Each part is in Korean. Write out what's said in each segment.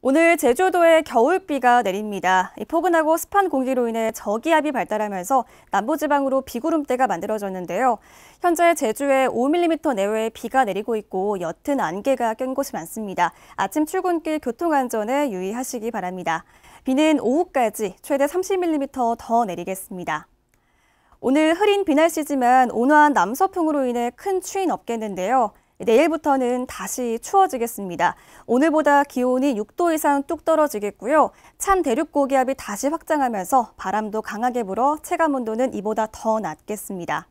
오늘 제주도에 겨울비가 내립니다. 포근하고 습한 공기로 인해 저기압이 발달하면서 남부지방으로 비구름대가 만들어졌는데요. 현재 제주에 5mm 내외의 비가 내리고 있고 옅은 안개가 낀 곳이 많습니다. 아침 출근길 교통안전에 유의하시기 바랍니다. 비는 오후까지 최대 30mm 더 내리겠습니다. 오늘 흐린 비날씨지만 온화한 남서풍으로 인해 큰 추위는 없겠는데요. 내일부터는 다시 추워지겠습니다. 오늘보다 기온이 6도 이상 뚝 떨어지겠고요. 찬 대륙 고기압이 다시 확장하면서 바람도 강하게 불어 체감 온도는 이보다 더 낮겠습니다.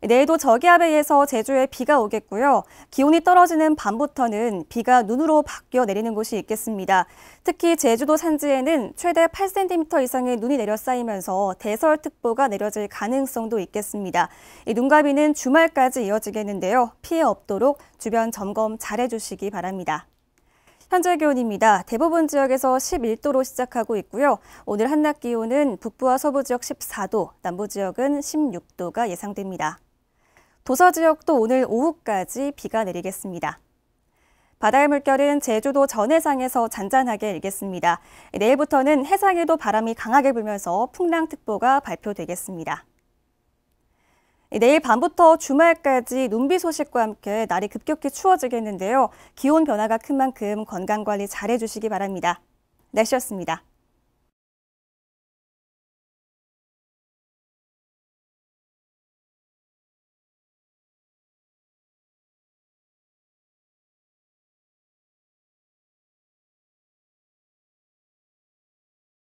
내일도 저기압에 의해서 제주에 비가 오겠고요. 기온이 떨어지는 밤부터는 비가 눈으로 바뀌어 내리는 곳이 있겠습니다. 특히 제주도 산지에는 최대 8cm 이상의 눈이 내려 쌓이면서 대설특보가 내려질 가능성도 있겠습니다. 눈과 비는 주말까지 이어지겠는데요. 피해 없도록 주변 점검 잘해주시기 바랍니다. 현재 기온입니다. 대부분 지역에서 11도로 시작하고 있고요. 오늘 한낮 기온은 북부와 서부 지역 14도, 남부 지역은 16도가 예상됩니다. 도서 지역도 오늘 오후까지 비가 내리겠습니다. 바다의 물결은 제주도 전해상에서 잔잔하게 일겠습니다. 내일부터는 해상에도 바람이 강하게 불면서 풍랑특보가 발표되겠습니다. 내일 밤부터 주말까지 눈비 소식과 함께 날이 급격히 추워지겠는데요. 기온 변화가 큰 만큼 건강관리 잘해주시기 바랍니다. 날씨였습니다.